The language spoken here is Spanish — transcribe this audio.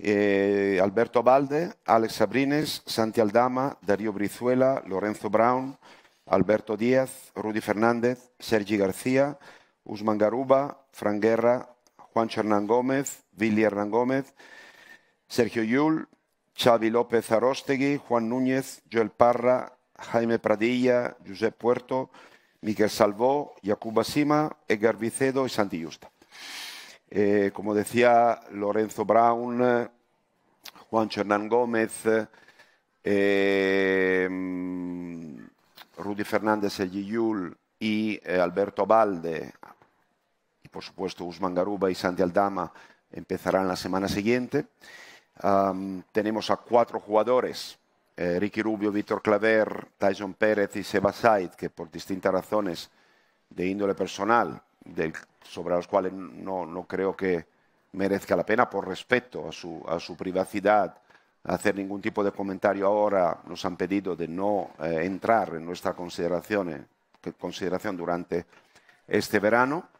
Eh, Alberto Balde, Alex Sabrines, Santi Aldama, Darío Brizuela, Lorenzo Brown, Alberto Díaz, Rudy Fernández, Sergi García, Usman Garuba, Fran Guerra, Juan Hernán Gómez, Vili Hernán Gómez, Sergio Yul, Xavi López Arostegui, Juan Núñez, Joel Parra, Jaime Pradilla, Josep Puerto, Miguel Salvó, Yacuba Sima, Edgar Vicedo y Santi Justa. Eh, como decía Lorenzo Brown, Juan Hernán Gómez, eh, Rudy Fernández Yul y eh, Alberto Valde, y por supuesto Usman Garuba y Santi Aldama empezarán la semana siguiente. tenemos a cuatro jugadores, Ricky Rubio, Víctor Claver, Tyson Pérez y Seba Said, que por distintas razones de índole personal sobre los cuales no, creo que merezca la pena por respeto a su, privacidad hacer ningún tipo de comentario ahora. Nos han pedido de no eh, entrar en nuestra consideración eh, durante este verano.